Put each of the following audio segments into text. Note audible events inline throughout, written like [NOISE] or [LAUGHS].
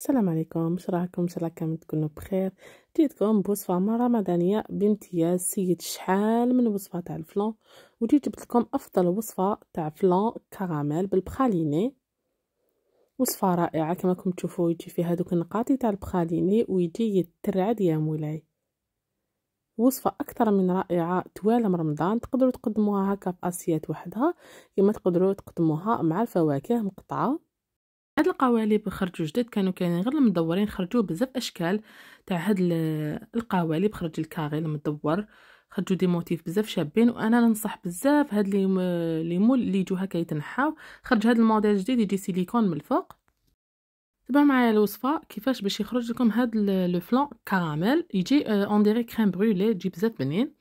السلام عليكم شراكم رايكم ان شاء الله كامل تكونوا بخير جيتكم بوصفه رمضانيه بامتياز سيد شحال من وصفه تاع الفلان وجيت جبت لكم افضل وصفه تاع فلان كراميل بالبخاليني وصفه رائعه كما راكم تشوفوا يجي فيها دوك النقاطي تاع البخاليني ويجي يترعد يا مولاي وصفة أكثر من رائعة طوال رمضان تقدروا تقدموها هكا في أسيات وحدها كما تقدروا تقدموها مع الفواكه مقطعة هاد القوالب خرجوا جدد كانوا كاينين غير المدورين خرجوا بزاف اشكال تاع هاد القوالب خرج الكاغي المدور خرجوا دي موتيف بزاف شابين وانا ننصح بزاف هاد لي لي مول اللي يجوا هكا يتنحاو خرج هاد الموديل الجديد يجي سيليكون من الفوق تبع معايا الوصفه كيفاش باش يخرج لكم هاد لو فلون كراميل يجي اون ديري كريم برولي يجي بزاف بنين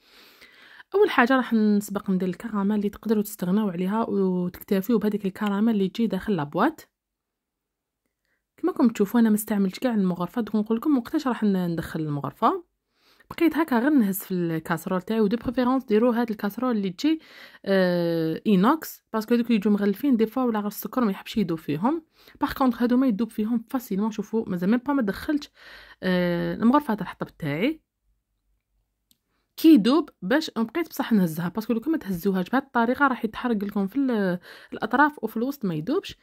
اول حاجه راح نسبق ندير الكراميل اللي تقدروا تستغناو عليها وتكتفيو بهذيك الكراميل اللي تجي داخل لابواط كما تشوفوا انا ما استعملتش كاع المغرفه دوك نقول لكم وقتاش راح ندخل المغرفه بقيت هكا غير نهز في الكاسرول تاعي ودي بريفيرونس ديروا هاد الكاسرول اللي تجي آه اينوكس باسكو دوك اللي يجوا مغلفين دي فوا ولا غير السكر ما يحبش يذوب فيهم باغ كونطخ هادو ما يذوب فيهم فاسيلمون شوفوا مازال ميم با ما دخلتش آه المغرفه تاع الحطب تاعي كيدوب باش بقيت بصح نهزها باسكو لو كان ما تهزوهاش بهذه الطريقه راح يتحرق لكم في الاطراف وفي الوسط ما يدوبش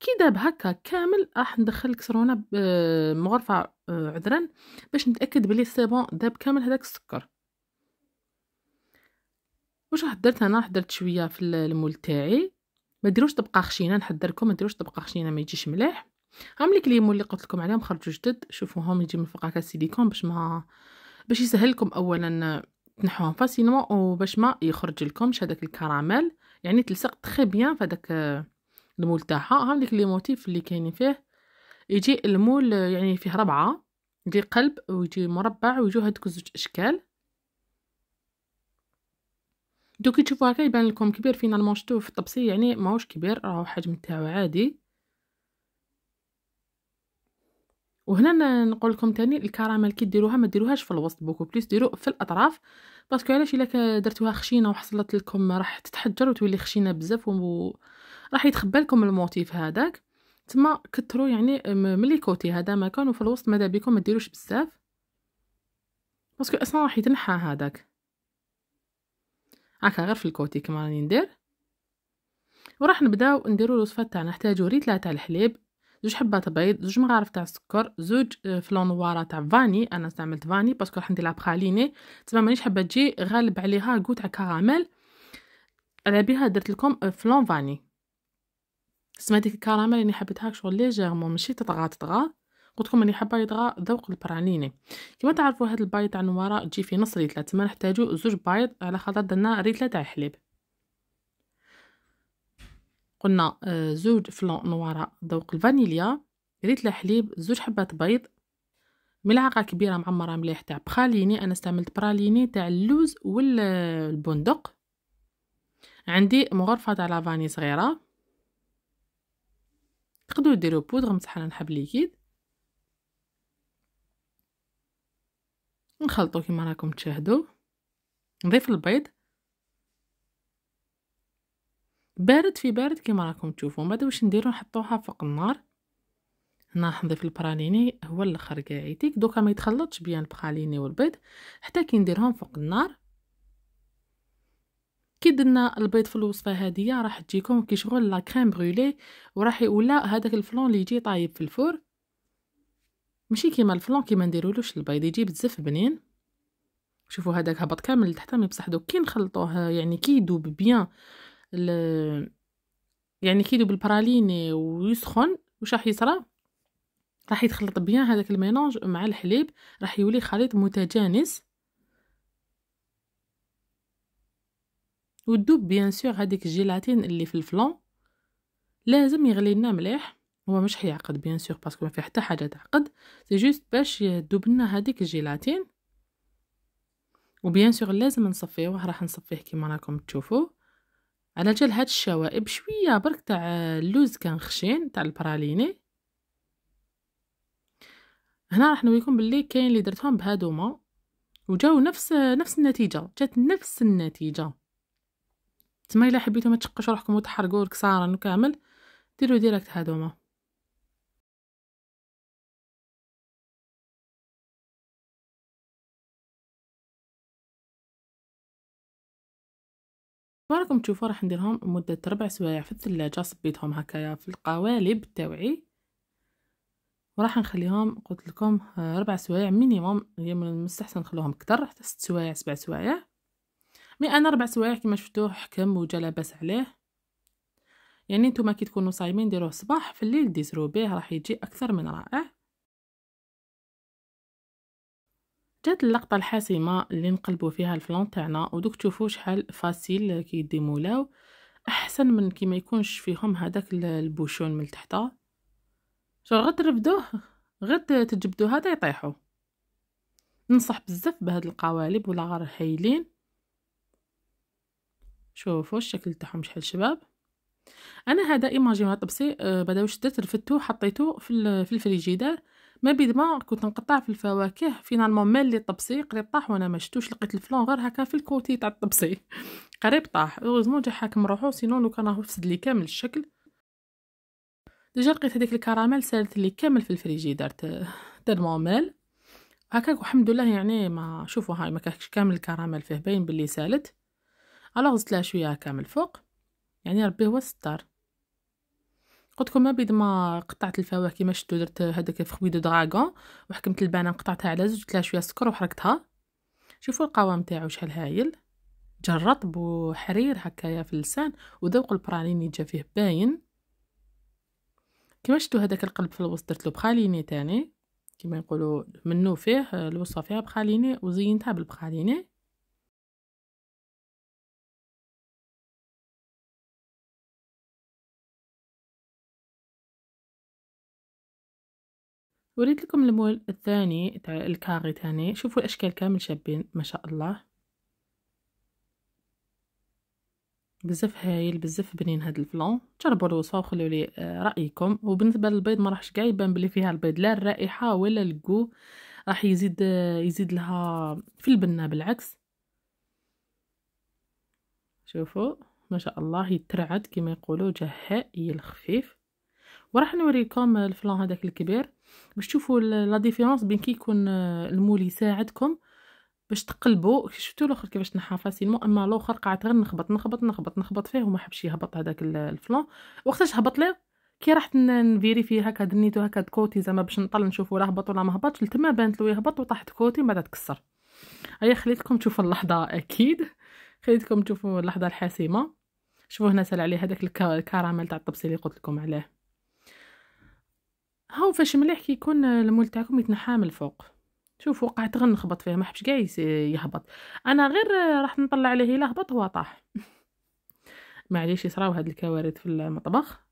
كي داب هكا كامل راح ندخل الكسرونه آه، مغرفه آه، عذرا باش نتاكد بلي سي بون داب كامل هذاك السكر واش راح درت انا راح درت شويه في المول تاعي ما ديروش تبقى خشينه نحذركم ما ديروش تبقى خشينه ما يجيش مليح هامليك ليمون اللي قلت لكم عليهم خرجوا جدد شوفوهم يجي من فوق هكا سيليكون باش ما باش يسهل لكم اولا تنحوهم فاسينمون وباش ما يخرج لكمش هذاك الكراميل يعني تلصق تخي بيان فهداك المول تاعها ها ديك لي موتيف اللي كاينين فيه يجي المول يعني فيه ربعه يجي قلب ويجي مربع ويجي هادوك زوج اشكال دوك تشوفوا هكا يبان لكم كبير فينالمون شفتوه في الطبسي يعني ماهوش كبير راهو الحجم تاعو عادي وهنا نقول لكم تاني الكراميل كي ديروها ما ديروهاش في الوسط بوكو بليس ديرو في الاطراف باسكو علاش الا درتوها خشينه وحصلت لكم راح تتحجر وتولي خشينه بزاف وراح يتخبى لكم الموتيف هذاك تما كثروا يعني ملي كوتي هذا مكان وفي الوسط ماذا بكم ما ديروش بزاف باسكو اصلا راح يتنحى هذاك هاكا غير في الكوتي كما راني ندير وراح نبداو نديرو الوصفه تاعنا نحتاجو ريت تاع الحليب زوج حبات بيض زوج مغارف تاع السكر زوج آه، فلون نوارا تاع فاني انا استعملت فاني باسكو راح نديرها بخاليني تما مانيش حابه تجي غالب عليها كو تاع كراميل على بها درت لكم آه، فلون فاني تسمى ديك الكراميل اللي حبيتها شغل ليجيرمون ماشي تطغى تطغى قلت لكم راني حابه يطغى ذوق البرانيني كما تعرفوا هذا البايض تاع نوارا تجي في نص ريتلا تما نحتاجو زوج بايض على خاطر درنا ريتلا تاع الحليب قلنا آه، زوج فلون نوارا ذوق الفانيليا ريت الحليب زوج حبات بيض ملعقة كبيرة معمرة مليح تاع بخاليني أنا استعملت براليني تاع اللوز والبندق آه، عندي مغرفة تاع لافاني صغيرة ديروا ديرو بودغ مسحنا نحب ليكيد نخلطو كيما راكم تشاهدو نضيف البيض بارد في بارد كيما راكم تشوفوا بعد واش نديرو نحطوها فوق النار هنا نضيف البراليني هو الاخر قاعيتيك دوكا ما يتخلطش بيان البراليني والبيض حتى كي نديرهم فوق النار كي درنا البيض في الوصفه هادية راح تجيكم كي شغل لا كريم برولي وراح ولا هذاك الفلون اللي يجي طايب في الفور ماشي كيما الفلون كيما نديرولوش البيض يجي بزاف بنين شوفوا هذاك هبط كامل لتحت مي بصح دوك كي نخلطوه يعني كي يذوب بيان يعني كيدو بالبراليني ويسخن وش راح يصرى راح يتخلط بيان هذاك الميلونج مع الحليب راح يولي خليط متجانس ودوب بيان سور هذيك الجيلاتين اللي في الفلون لازم يغلي لنا مليح هو مش حيعقد بيان سور باسكو ما في حتى حاجه تعقد سي جوست باش يدوب لنا هذيك الجيلاتين وبيان سور لازم نصفيه راح نصفيه كيما راكم تشوفوا على جال هاد الشوائب شويه برك تاع اللوز كان خشين تاع البراليني هنا راح نوريكم باللي كاين اللي درتهم بهادوما وجاو نفس نفس النتيجه جات نفس النتيجه تما الا حبيتو ما تشقوش روحكم وتحرقوا الكسارن وكامل ديروا ديريكت هادوما كما راكم تشوفوا راح نديرهم مدة ربع سوايع في الثلاجة صبيتهم هكايا في القوالب تاوعي وراح نخليهم قلت لكم آه، ربع سوايع مينيموم هي من المستحسن نخلوهم كتر حتى ست سوايع سبع سوايع مي انا ربع سوايع كما شفتوه حكم وجا لاباس عليه يعني نتوما كي تكونوا صايمين ديروه الصباح في الليل ديزرو به راح يجي اكثر من رائع جات اللقطه الحاسمه اللي نقلبوا فيها الفلون تاعنا ودوك تشوفوا شحال فاسيل كيديمولاو احسن من كي ما يكونش فيهم هذاك البوشون من تحت شو غير ترفدوه غير تجبدوه هذا يطيحوا ننصح بزاف بهاد القوالب ولا غير هايلين شوفوا الشكل تاعهم شحال شباب انا هذا ايماجي ما طبسي آه، بعدا واش درت حطيتو في في الفريجيدار ما بيد ما كنت نقطع في الفواكه فينالمون مال لي طبسي قريب طاح وانا ما شتوش لقيت الفلون غير هكا في الكوتي تاع الطبسي قريب طاح اوزمون جا حاكم روحو سينو لو كان راهو فسد لي كامل الشكل ديجا لقيت هذيك الكراميل سالت لي كامل في الفريجي دارت تالمون مال هكا الحمد لله يعني ما شوفوا هاي ما كانش كامل الكراميل فيه باين بلي سالت الوغ زدت لها شويه كامل فوق يعني ربي هو الستار قلت ما بيد ما قطعت الفواكه كيما شتو درت هذاك فخوي دو دراغون وحكمت البانه قطعتها على زوج درت شويه سكر وحركتها شوفوا القوام تاعو شحال هايل جرطب وحرير هكايا في اللسان وذوق البراليني جا فيه باين كيما شتو هذاك القلب في الوسط درت له بخاليني تاني كيما يقولوا منو فيه الوصفه فيها بخاليني وزينتها بالبخاليني وريت لكم المول الثاني تاع الكاري تاني شوفوا الاشكال كامل شابين ما شاء الله بزاف هايل بزاف بنين هاد الفلون جربوا الوصفه وخلوا لي آه، رايكم وبالنسبه للبيض ما راحش قايبان يبان بلي فيها البيض لا الرائحه ولا الكو راح يزيد آه، يزيد لها في البنه بالعكس شوفوا ما شاء الله يترعد كما يقولوا جهائي الخفيف وراح نوريكم الفلون هذاك الكبير باش تشوفوا لا ديفيرونس بين كي يكون آه، المول يساعدكم باش تقلبوا شفتوا الاخر كيفاش نحى فاسيلمون اما الاخر قعدت غير نخبط نخبط نخبط نخبط فيه وما حبش يهبط هذاك الفلون وقتاش هبط لي كي رحت نفيري فيه هكا دنيتو هكا كوتي زعما باش نطل نشوف راه هبط ولا ما هبطش لتما بانت له يهبط وطاحت كوتي بعد تكسر هيا خليتكم تشوفوا اللحظه اكيد خليتكم تشوفوا اللحظه الحاسمه شوفوا هنا سال عليه هذاك الكراميل تاع الطبسي اللي قلت لكم عليه هاو فاش مليح كي يكون المول تاعكم يتنحى من الفوق شوف وقع تغن نخبط فيه ما حبش كاع يهبط انا غير راح نطلع عليه الا هبط هو طاح [LAUGHS] معليش يصراو هاد الكوارث في المطبخ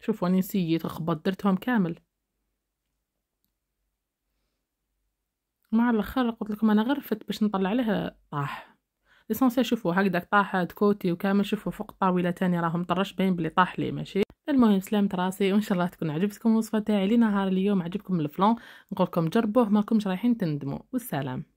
شوفوا راني نسيت خبط درتهم كامل مع الاخر قلت لكم انا غرفت باش نطلع عليه طاح ليسونسي شوفوا هكذاك طاح كوتي وكامل شوفوا فوق الطاوله تاني راهم طرش باين بلي طاح لي ماشي المهم سلامت راسي وان شاء الله تكون عجبتكم الوصفه تاعي لنهار اليوم عجبكم الفلون نقولكم جربوه ماكمش رايحين تندموا والسلام